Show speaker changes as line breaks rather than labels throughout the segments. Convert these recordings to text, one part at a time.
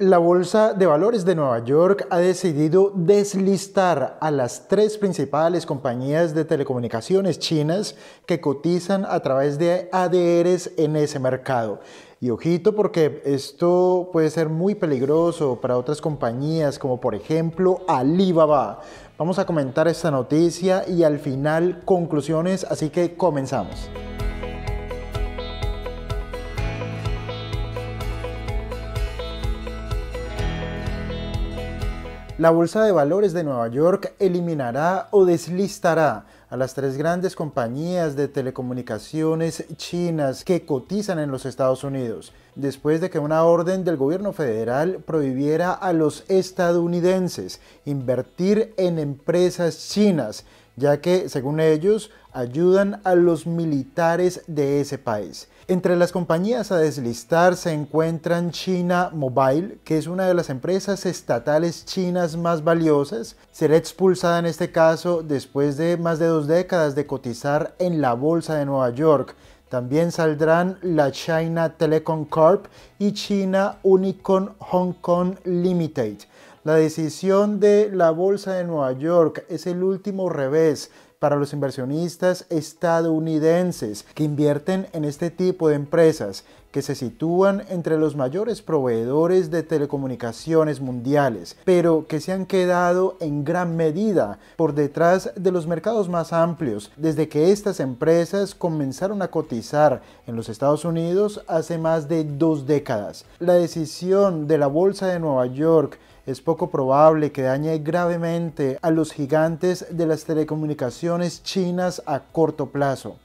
La Bolsa de Valores de Nueva York ha decidido deslistar a las tres principales compañías de telecomunicaciones chinas que cotizan a través de ADRs en ese mercado. Y ojito porque esto puede ser muy peligroso para otras compañías como por ejemplo Alibaba. Vamos a comentar esta noticia y al final conclusiones, así que comenzamos. La Bolsa de Valores de Nueva York eliminará o deslistará a las tres grandes compañías de telecomunicaciones chinas que cotizan en los Estados Unidos, después de que una orden del gobierno federal prohibiera a los estadounidenses invertir en empresas chinas ya que, según ellos, ayudan a los militares de ese país. Entre las compañías a deslistar se encuentran China Mobile, que es una de las empresas estatales chinas más valiosas. Será expulsada en este caso después de más de dos décadas de cotizar en la Bolsa de Nueva York. También saldrán la China Telecom Corp y China Unicon Hong Kong Limited. La decisión de la Bolsa de Nueva York es el último revés para los inversionistas estadounidenses que invierten en este tipo de empresas que se sitúan entre los mayores proveedores de telecomunicaciones mundiales, pero que se han quedado en gran medida por detrás de los mercados más amplios desde que estas empresas comenzaron a cotizar en los Estados Unidos hace más de dos décadas. La decisión de la Bolsa de Nueva York es poco probable que dañe gravemente a los gigantes de las telecomunicaciones chinas a corto plazo.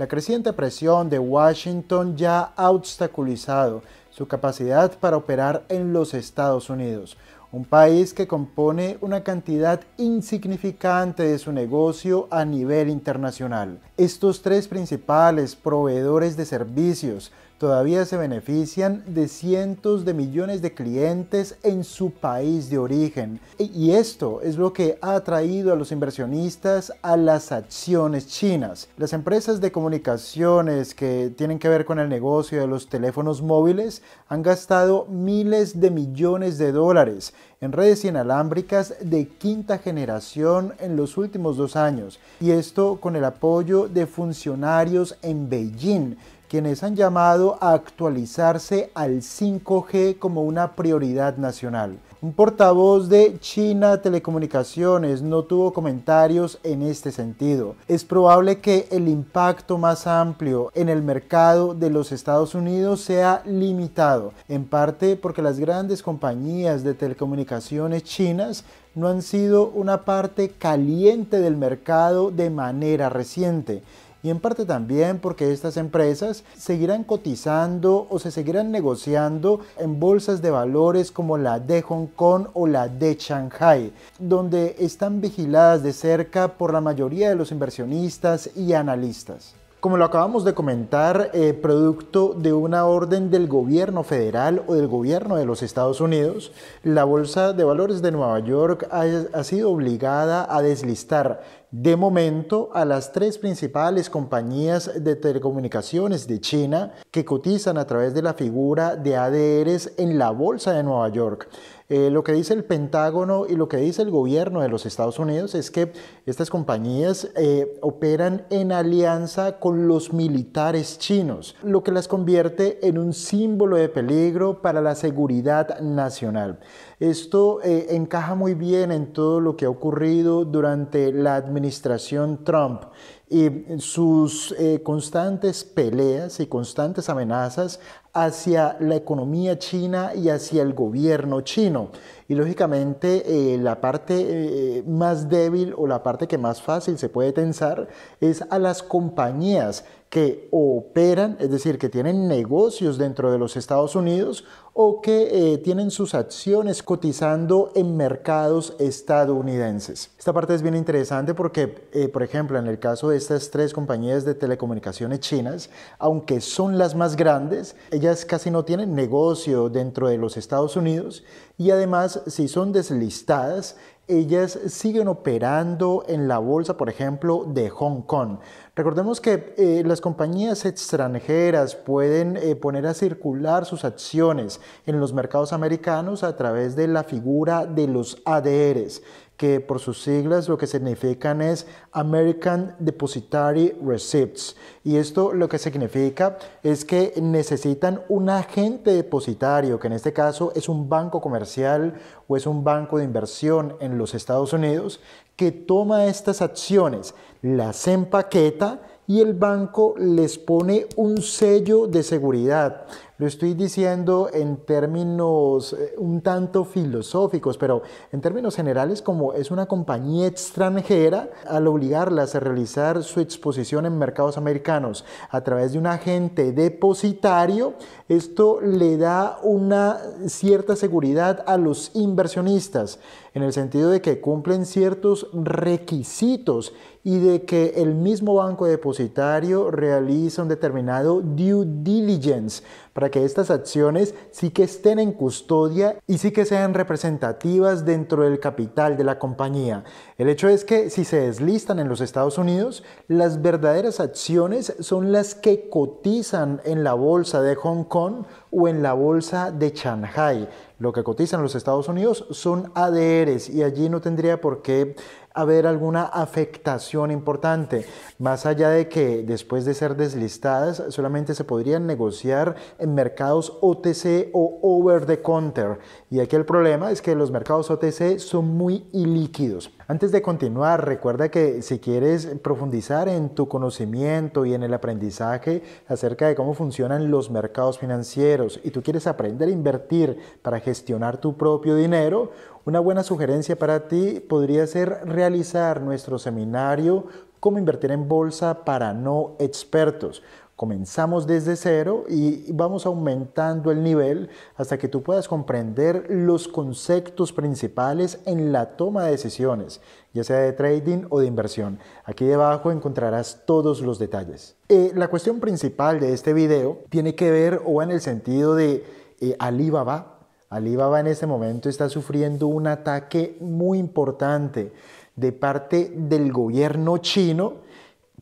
La creciente presión de Washington ya ha obstaculizado su capacidad para operar en los Estados Unidos, un país que compone una cantidad insignificante de su negocio a nivel internacional. Estos tres principales proveedores de servicios todavía se benefician de cientos de millones de clientes en su país de origen. E, y esto es lo que ha atraído a los inversionistas a las acciones chinas. Las empresas de comunicaciones que tienen que ver con el negocio de los teléfonos móviles han gastado miles de millones de dólares en redes inalámbricas de quinta generación en los últimos dos años. Y esto con el apoyo de funcionarios en Beijing quienes han llamado a actualizarse al 5G como una prioridad nacional. Un portavoz de China Telecomunicaciones no tuvo comentarios en este sentido. Es probable que el impacto más amplio en el mercado de los Estados Unidos sea limitado, en parte porque las grandes compañías de telecomunicaciones chinas no han sido una parte caliente del mercado de manera reciente y en parte también porque estas empresas seguirán cotizando o se seguirán negociando en bolsas de valores como la de Hong Kong o la de Shanghai, donde están vigiladas de cerca por la mayoría de los inversionistas y analistas como lo acabamos de comentar, eh, producto de una orden del gobierno federal o del gobierno de los Estados Unidos, la Bolsa de Valores de Nueva York ha, ha sido obligada a deslistar de momento a las tres principales compañías de telecomunicaciones de China que cotizan a través de la figura de ADRs en la Bolsa de Nueva York. Eh, lo que dice el Pentágono y lo que dice el gobierno de los Estados Unidos es que estas compañías eh, operan en alianza con los militares chinos, lo que las convierte en un símbolo de peligro para la seguridad nacional. Esto eh, encaja muy bien en todo lo que ha ocurrido durante la administración Trump y sus eh, constantes peleas y constantes amenazas hacia la economía china y hacia el gobierno chino. Y lógicamente eh, la parte más débil o la parte que más fácil se puede tensar es a las compañías que operan, es decir, que tienen negocios dentro de los Estados Unidos o que eh, tienen sus acciones cotizando en mercados estadounidenses. Esta parte es bien interesante porque, eh, por ejemplo, en el caso de estas tres compañías de telecomunicaciones chinas, aunque son las más grandes, ellas casi no tienen negocio dentro de los Estados Unidos y además, si son deslistadas, ellas siguen operando en la bolsa, por ejemplo, de Hong Kong. Recordemos que eh, las compañías extranjeras pueden eh, poner a circular sus acciones en los mercados americanos a través de la figura de los ADRs que por sus siglas lo que significan es American Depositary Receipts. Y esto lo que significa es que necesitan un agente depositario, que en este caso es un banco comercial o es un banco de inversión en los Estados Unidos, que toma estas acciones, las empaqueta y el banco les pone un sello de seguridad lo estoy diciendo en términos eh, un tanto filosóficos, pero en términos generales, como es una compañía extranjera, al obligarlas a realizar su exposición en mercados americanos a través de un agente depositario, esto le da una cierta seguridad a los inversionistas, en el sentido de que cumplen ciertos requisitos y de que el mismo banco depositario realiza un determinado due diligence para que estas acciones sí que estén en custodia y sí que sean representativas dentro del capital de la compañía. El hecho es que si se deslistan en los Estados Unidos, las verdaderas acciones son las que cotizan en la bolsa de Hong Kong o en la bolsa de Shanghai. Lo que cotizan los Estados Unidos son ADRs y allí no tendría por qué haber alguna afectación importante, más allá de que después de ser deslistadas solamente se podrían negociar en mercados OTC o over the counter. Y aquí el problema es que los mercados OTC son muy ilíquidos. Antes de continuar, recuerda que si quieres profundizar en tu conocimiento y en el aprendizaje acerca de cómo funcionan los mercados financieros y tú quieres aprender a invertir para gestionar tu propio dinero, una buena sugerencia para ti podría ser realizar nuestro seminario Cómo invertir en bolsa para no expertos. Comenzamos desde cero y vamos aumentando el nivel hasta que tú puedas comprender los conceptos principales en la toma de decisiones, ya sea de trading o de inversión. Aquí debajo encontrarás todos los detalles. Eh, la cuestión principal de este video tiene que ver o en el sentido de eh, Alibaba. Alibaba en este momento está sufriendo un ataque muy importante de parte del gobierno chino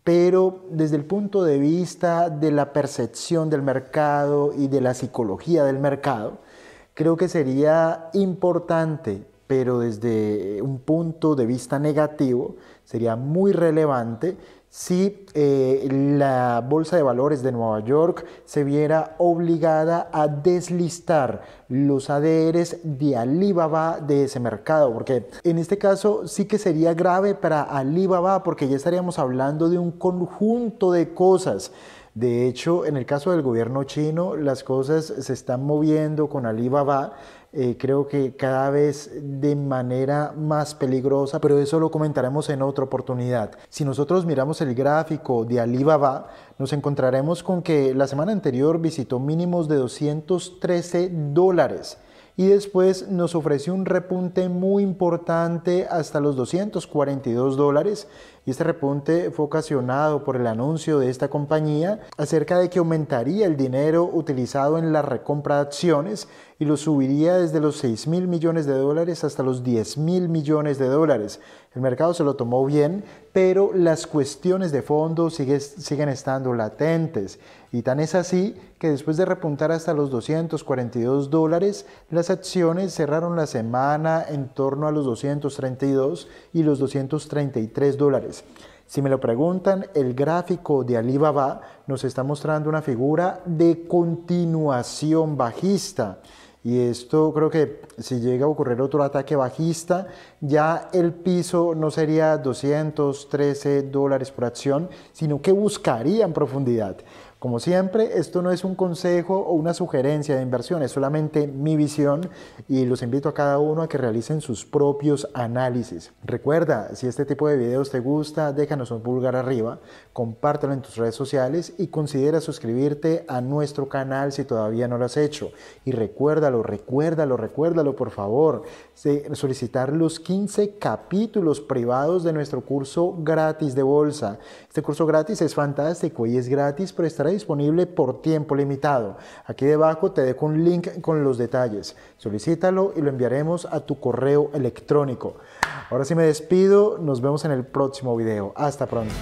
pero desde el punto de vista de la percepción del mercado y de la psicología del mercado, creo que sería importante pero desde un punto de vista negativo sería muy relevante si eh, la Bolsa de Valores de Nueva York se viera obligada a deslistar los ADRs de Alibaba de ese mercado, porque en este caso sí que sería grave para Alibaba, porque ya estaríamos hablando de un conjunto de cosas de hecho, en el caso del gobierno chino, las cosas se están moviendo con Alibaba. Eh, creo que cada vez de manera más peligrosa, pero eso lo comentaremos en otra oportunidad. Si nosotros miramos el gráfico de Alibaba, nos encontraremos con que la semana anterior visitó mínimos de 213 dólares y después nos ofreció un repunte muy importante hasta los 242 dólares y este repunte fue ocasionado por el anuncio de esta compañía acerca de que aumentaría el dinero utilizado en la recompra de acciones y lo subiría desde los 6 mil millones de dólares hasta los 10 mil millones de dólares. El mercado se lo tomó bien, pero las cuestiones de fondo siguen estando latentes. Y tan es así que después de repuntar hasta los 242 dólares, las acciones cerraron la semana en torno a los 232 y los 233 dólares. Si me lo preguntan, el gráfico de Alibaba nos está mostrando una figura de continuación bajista. Y esto creo que si llega a ocurrir otro ataque bajista, ya el piso no sería 213 dólares por acción, sino que buscaría en profundidad. Como siempre, esto no es un consejo o una sugerencia de inversión, es solamente mi visión y los invito a cada uno a que realicen sus propios análisis. Recuerda, si este tipo de videos te gusta, déjanos un pulgar arriba, compártelo en tus redes sociales y considera suscribirte a nuestro canal si todavía no lo has hecho. Y recuérdalo, recuérdalo, recuérdalo por favor, solicitar los 15 capítulos privados de nuestro curso gratis de bolsa. Este curso gratis es fantástico y es gratis, pero estar disponible por tiempo limitado. Aquí debajo te dejo un link con los detalles. Solicítalo y lo enviaremos a tu correo electrónico. Ahora sí me despido, nos vemos en el próximo video. Hasta pronto.